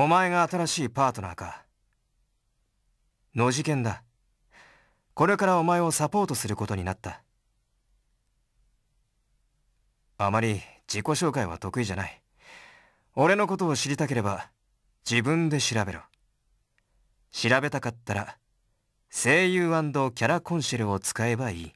お前が新しいパートナーか野次健だこれからお前をサポートすることになったあまり自己紹介は得意じゃない俺のことを知りたければ自分で調べろ調べたかったら声優キャラコンシェルを使えばいい